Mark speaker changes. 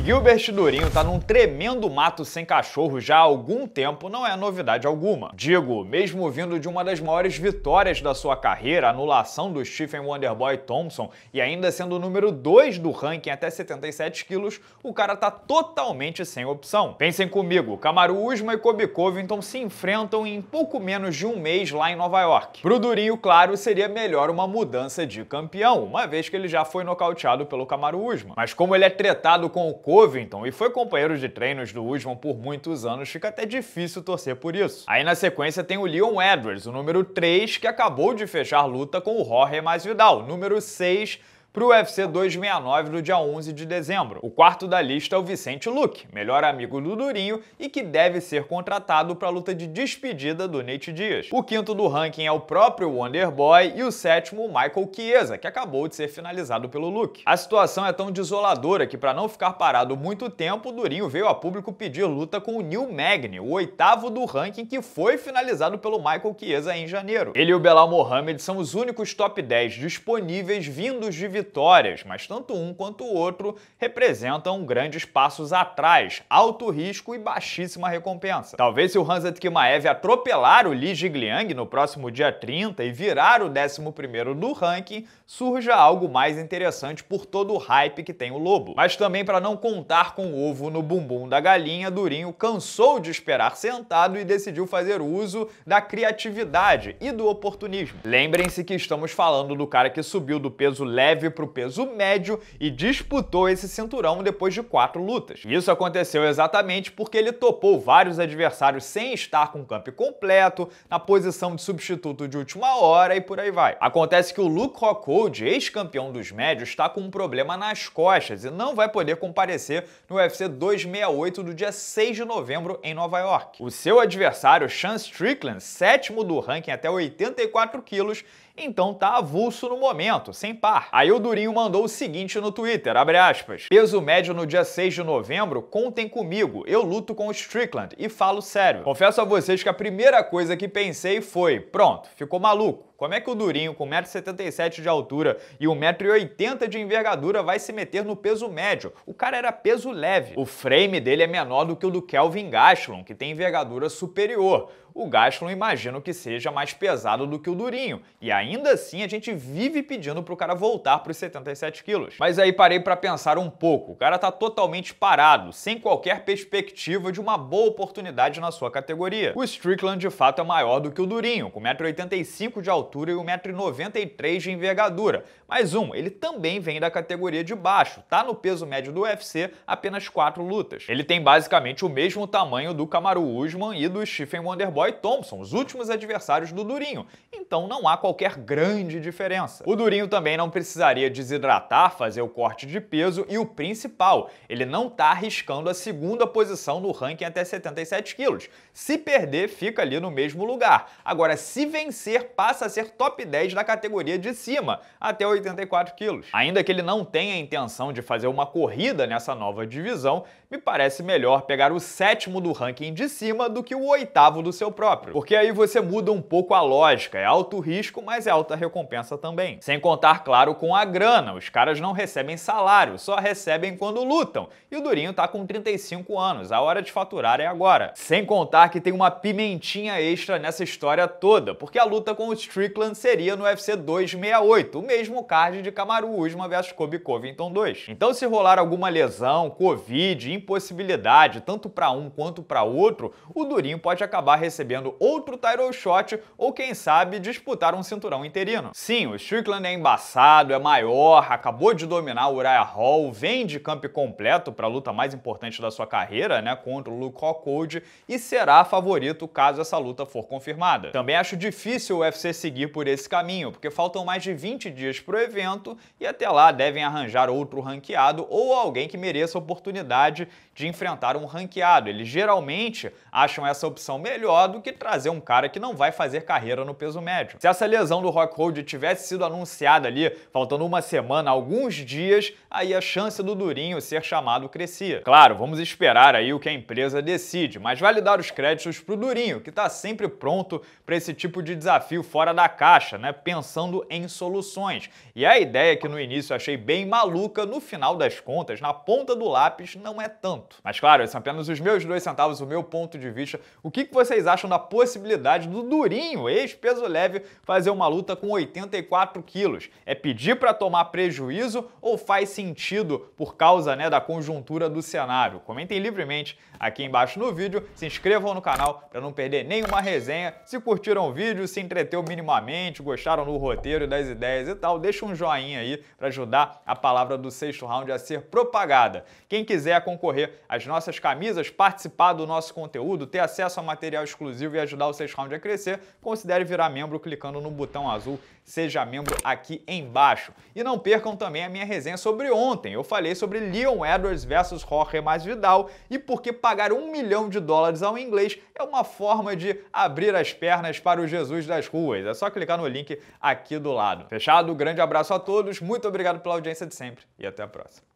Speaker 1: que Gilbert Durinho tá num tremendo mato sem cachorro já há algum tempo não é novidade alguma. Digo, mesmo vindo de uma das maiores vitórias da sua carreira, a anulação do Stephen Wonderboy Thompson e ainda sendo o número 2 do ranking até 77 quilos, o cara tá totalmente sem opção. Pensem comigo, Kamaru Usma e Kobe Covington se enfrentam em pouco menos de um mês lá em Nova York. Pro Durinho, claro, seria melhor uma mudança de campeão, uma vez que ele já foi nocauteado pelo Kamaru Usma. Mas como ele é tretado com o Covington e foi companheiro de treinos do Usman por muitos anos, fica até difícil torcer por isso. Aí na sequência tem o Leon Edwards, o número 3, que acabou de fechar luta com o Jorge Masvidal, número 6 para o UFC 269 no dia 11 de dezembro. O quarto da lista é o Vicente Luque, melhor amigo do Durinho e que deve ser contratado para a luta de despedida do Nate Dias. O quinto do ranking é o próprio Wonderboy e o sétimo o Michael Chiesa, que acabou de ser finalizado pelo Luke. A situação é tão desoladora que para não ficar parado muito tempo, Durinho veio a público pedir luta com o Neil Magny, o oitavo do ranking que foi finalizado pelo Michael Chiesa em janeiro. Ele e o Belal Mohamed são os únicos top 10 disponíveis vindos de vitória vitórias, mas tanto um quanto o outro representam grandes passos atrás, alto risco e baixíssima recompensa. Talvez se o Hansat Kimaev atropelar o Li Jigliang no próximo dia 30 e virar o 11º do ranking, surja algo mais interessante por todo o hype que tem o Lobo. Mas também para não contar com o ovo no bumbum da galinha, Durinho cansou de esperar sentado e decidiu fazer uso da criatividade e do oportunismo. Lembrem-se que estamos falando do cara que subiu do peso leve para o peso médio e disputou esse cinturão depois de quatro lutas. Isso aconteceu exatamente porque ele topou vários adversários sem estar com o campo completo, na posição de substituto de última hora e por aí vai. Acontece que o Luke Rockhold, ex-campeão dos médios, está com um problema nas costas e não vai poder comparecer no UFC 268 do dia 6 de novembro em Nova York. O seu adversário, Sean Strickland, sétimo do ranking até 84 quilos, então tá avulso no momento, sem par. Aí o Durinho mandou o seguinte no Twitter, abre aspas, peso médio no dia 6 de novembro, contem comigo, eu luto com o Strickland e falo sério. Confesso a vocês que a primeira coisa que pensei foi, pronto, ficou maluco como é que o Durinho, com 1,77m de altura e 1,80m de envergadura, vai se meter no peso médio? O cara era peso leve. O frame dele é menor do que o do Kelvin Gastelum, que tem envergadura superior. O Gastelum imagino que seja mais pesado do que o Durinho. E ainda assim a gente vive pedindo pro cara voltar pros 77 quilos. Mas aí parei para pensar um pouco. O cara tá totalmente parado, sem qualquer perspectiva de uma boa oportunidade na sua categoria. O Strickland de fato é maior do que o Durinho, com 1,85m de altura altura e 1,93m de envergadura. Mais um, ele também vem da categoria de baixo, tá no peso médio do UFC, apenas 4 lutas. Ele tem basicamente o mesmo tamanho do Kamaru Usman e do Stephen Wonderboy Thompson, os últimos adversários do Durinho, então não há qualquer grande diferença. O Durinho também não precisaria desidratar, fazer o corte de peso e o principal, ele não tá arriscando a segunda posição no ranking até 77 quilos. Se perder, fica ali no mesmo lugar. Agora, se vencer, passa a ser top 10 da categoria de cima, até 84 quilos. Ainda que ele não tenha a intenção de fazer uma corrida nessa nova divisão, me parece melhor pegar o sétimo do ranking de cima do que o oitavo do seu próprio. Porque aí você muda um pouco a lógica, é alto risco, mas é alta recompensa também. Sem contar, claro, com a grana, os caras não recebem salário, só recebem quando lutam. E o Durinho tá com 35 anos, a hora de faturar é agora. Sem contar que tem uma pimentinha extra nessa história toda, porque a luta com o Strickland seria no UFC 268, o mesmo card de Kamaru Usman vs Kobe Covington 2. Então se rolar alguma lesão, covid, impossibilidade, tanto para um quanto para outro, o Durinho pode acabar recebendo outro title shot ou, quem sabe, disputar um cinturão interino. Sim, o Strickland é embaçado, é maior, acabou de dominar o Uriah Hall, vem de campo completo para a luta mais importante da sua carreira, né, contra o Luke Rockhold, e será favorito caso essa luta for confirmada. Também acho difícil o UFC seguir por esse caminho, porque faltam mais de 20 dias para o evento e até lá devem arranjar outro ranqueado ou alguém que mereça oportunidade de enfrentar um ranqueado. Eles geralmente acham essa opção melhor do que trazer um cara que não vai fazer carreira no peso médio. Se essa lesão do Rockhold tivesse sido anunciada ali, faltando uma semana, alguns dias, aí a chance do Durinho ser chamado crescia. Claro, vamos esperar aí o que a empresa decide, mas vale dar os créditos pro Durinho, que tá sempre pronto para esse tipo de desafio fora da caixa, né? Pensando em soluções. E a ideia que no início achei bem maluca, no final das contas, na ponta do lápis, não é tanto. Mas claro, são apenas os meus dois centavos, o meu ponto de vista. O que vocês acham da possibilidade do Durinho, ex-peso leve, fazer uma luta com 84 quilos? É pedir para tomar prejuízo ou faz sentido por causa né, da conjuntura do cenário? Comentem livremente aqui embaixo no vídeo, se inscrevam no canal para não perder nenhuma resenha. Se curtiram o vídeo, se entreteu minimamente, gostaram do roteiro, das ideias e tal, deixa um joinha aí para ajudar a palavra do sexto round a ser propagada. Quem quiser concorrer concorrer às nossas camisas, participar do nosso conteúdo, ter acesso a material exclusivo e ajudar o Seis Round a crescer, considere virar membro clicando no botão azul Seja Membro aqui embaixo. E não percam também a minha resenha sobre ontem. Eu falei sobre Leon Edwards versus Jorge Vidal e por que pagar um milhão de dólares ao inglês é uma forma de abrir as pernas para o Jesus das ruas. É só clicar no link aqui do lado. Fechado? Grande abraço a todos, muito obrigado pela audiência de sempre e até a próxima.